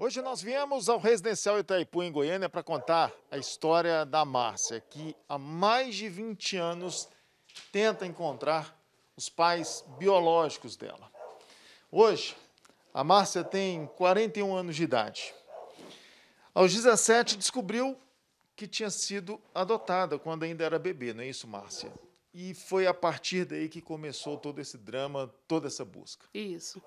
Hoje nós viemos ao Residencial Itaipu, em Goiânia, para contar a história da Márcia, que há mais de 20 anos tenta encontrar os pais biológicos dela. Hoje, a Márcia tem 41 anos de idade. Aos 17, descobriu que tinha sido adotada quando ainda era bebê, não é isso, Márcia? E foi a partir daí que começou todo esse drama, toda essa busca. Isso.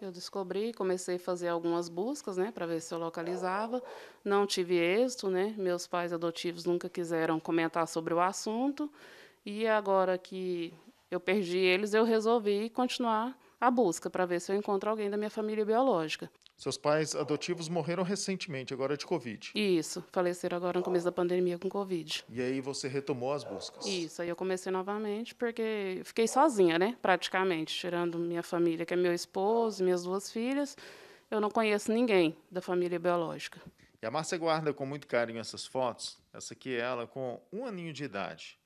Eu descobri, comecei a fazer algumas buscas, né, para ver se eu localizava. Não tive êxito, né? Meus pais adotivos nunca quiseram comentar sobre o assunto. E agora que eu perdi eles, eu resolvi continuar a busca para ver se eu encontro alguém da minha família biológica. Seus pais adotivos morreram recentemente, agora de Covid. Isso, faleceram agora no começo da pandemia com Covid. E aí você retomou as buscas? Isso, aí eu comecei novamente porque fiquei sozinha, né? Praticamente, tirando minha família, que é meu esposo, minhas duas filhas. Eu não conheço ninguém da família biológica. E a Márcia guarda com muito carinho essas fotos. Essa aqui é ela com um aninho de idade.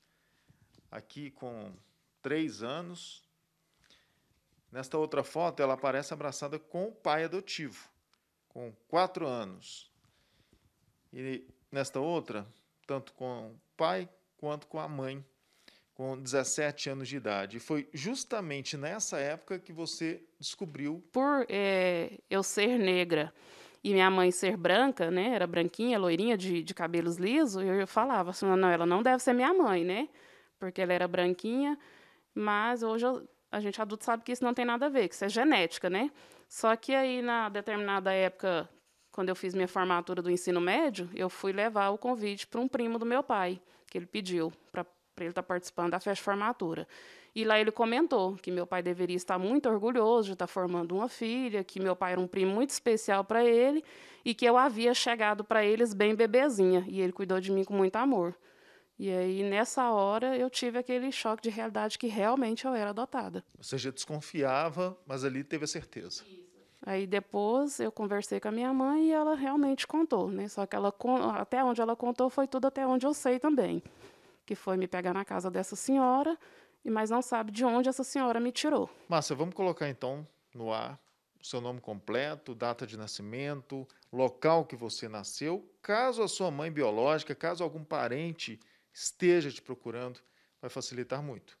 Aqui com três anos, Nesta outra foto, ela aparece abraçada com o pai adotivo, com quatro anos. E nesta outra, tanto com o pai quanto com a mãe, com 17 anos de idade. E foi justamente nessa época que você descobriu. Por é, eu ser negra e minha mãe ser branca, né? Era branquinha, loirinha, de, de cabelos lisos. eu falava assim, não, ela não deve ser minha mãe, né? Porque ela era branquinha. Mas hoje eu a gente adulto sabe que isso não tem nada a ver, que isso é genética, né? Só que aí, na determinada época, quando eu fiz minha formatura do ensino médio, eu fui levar o convite para um primo do meu pai, que ele pediu para ele estar tá participando da festa de formatura. E lá ele comentou que meu pai deveria estar muito orgulhoso de estar tá formando uma filha, que meu pai era um primo muito especial para ele e que eu havia chegado para eles bem bebezinha. E ele cuidou de mim com muito amor. E aí, nessa hora, eu tive aquele choque de realidade que realmente eu era adotada. Ou seja, desconfiava, mas ali teve a certeza. Isso. Aí depois eu conversei com a minha mãe e ela realmente contou, né? Só que ela até onde ela contou foi tudo até onde eu sei também, que foi me pegar na casa dessa senhora, mas não sabe de onde essa senhora me tirou. Márcia, vamos colocar então no ar o seu nome completo, data de nascimento, local que você nasceu, caso a sua mãe biológica, caso algum parente esteja te procurando, vai facilitar muito.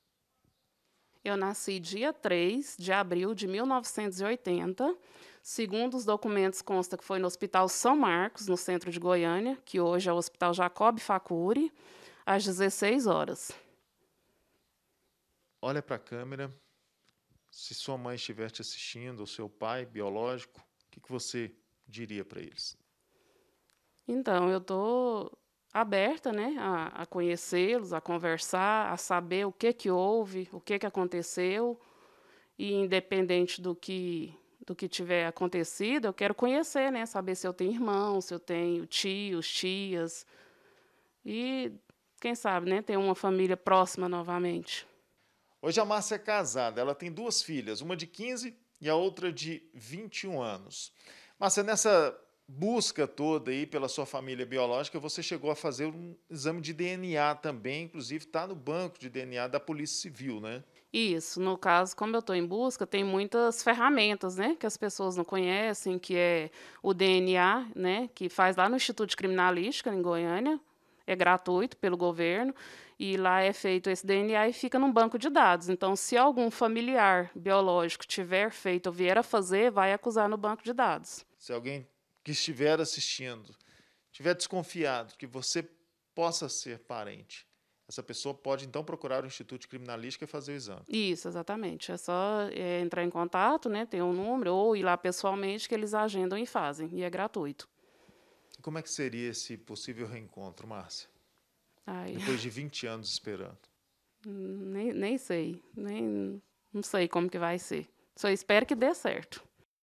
Eu nasci dia 3 de abril de 1980. Segundo os documentos, consta que foi no Hospital São Marcos, no centro de Goiânia, que hoje é o Hospital Jacob Facuri, às 16 horas. Olha para a câmera. Se sua mãe estiver te assistindo, ou seu pai biológico, o que, que você diria para eles? Então, eu tô aberta né, a, a conhecê-los, a conversar, a saber o que, que houve, o que, que aconteceu, e independente do que, do que tiver acontecido, eu quero conhecer, né, saber se eu tenho irmão, se eu tenho tios, tias, e quem sabe né, ter uma família próxima novamente. Hoje a Márcia é casada, ela tem duas filhas, uma de 15 e a outra de 21 anos. Márcia, nessa busca toda aí pela sua família biológica, você chegou a fazer um exame de DNA também, inclusive está no banco de DNA da Polícia Civil, né? Isso, no caso, como eu estou em busca, tem muitas ferramentas, né, que as pessoas não conhecem, que é o DNA, né, que faz lá no Instituto de Criminalística em Goiânia, é gratuito pelo governo e lá é feito esse DNA e fica num banco de dados. Então, se algum familiar biológico tiver feito ou vier a fazer, vai acusar no banco de dados. Se alguém que estiver assistindo estiver desconfiado que você possa ser parente, essa pessoa pode então procurar o Instituto Criminalístico Criminalística e fazer o exame. Isso, exatamente. É só é, entrar em contato, né, ter um número, ou ir lá pessoalmente, que eles agendam e fazem, e é gratuito. E como é que seria esse possível reencontro, Márcia? Ai. Depois de 20 anos esperando. Hum, nem, nem sei. Nem, não sei como que vai ser. Só espero que dê certo.